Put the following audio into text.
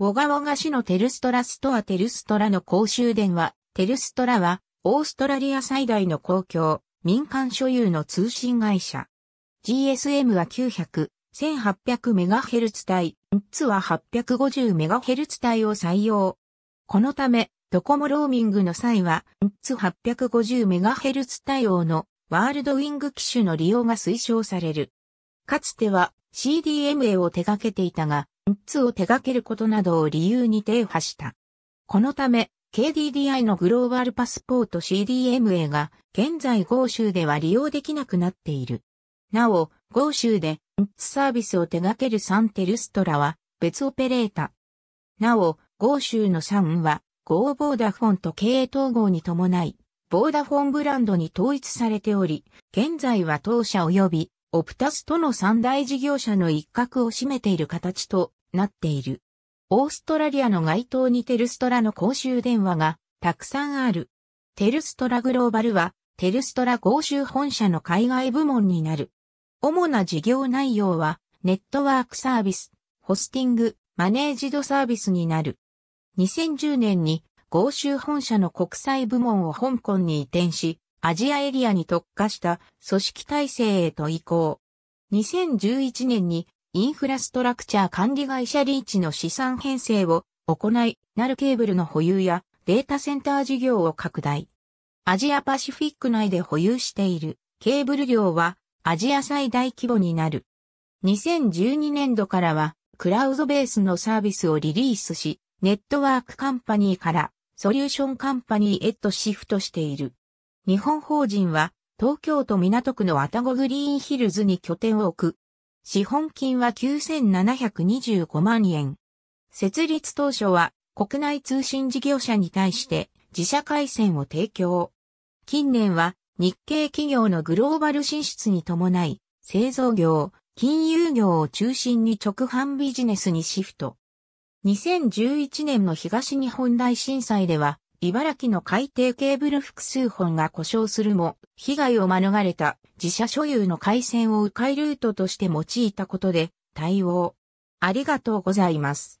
ウォガウォガ市のテルストラストアテルストラの公衆電話、テルストラは、オーストラリア最大の公共、民間所有の通信会社。GSM は900、1800MHz 帯、NTS は 850MHz 帯を採用。このため、ドコモローミングの際は、NTS 850MHz 対応のワールドウィング機種の利用が推奨される。かつては CDMA を手掛けていたが、つを手掛けることなどを理由に停波した。このため、KDDI のグローバルパスポート CDMA が現在豪州では利用できなくなっている。なお、豪州でサービスを手掛けるサンテルストラは別オペレータ。なお、豪州のサンは、ゴーボーダフォンと経営統合に伴い、ボーダフォンブランドに統一されており、現在は当社及びオプタスとの三大事業者の一角を占めている形となっている。オーストラリアの街頭にテルストラの公衆電話がたくさんある。テルストラグローバルはテルストラ公衆本社の海外部門になる。主な事業内容はネットワークサービス、ホスティング、マネージドサービスになる。2010年に合衆本社の国際部門を香港に移転し、アジアエリアに特化した組織体制へと移行。2011年にインフラストラクチャー管理会社リーチの資産編成を行い、ナルケーブルの保有やデータセンター事業を拡大。アジアパシフィック内で保有しているケーブル量はアジア最大規模になる。2012年度からはクラウドベースのサービスをリリースし、ネットワークカンパニーからソリューションカンパニーへとシフトしている。日本法人は東京都港区のアタゴグリーンヒルズに拠点を置く資本金は9725万円。設立当初は国内通信事業者に対して自社回線を提供。近年は日系企業のグローバル進出に伴い、製造業、金融業を中心に直販ビジネスにシフト。2011年の東日本大震災では、茨城の海底ケーブル複数本が故障するも、被害を免れた自社所有の回線を迂回ルートとして用いたことで対応。ありがとうございます。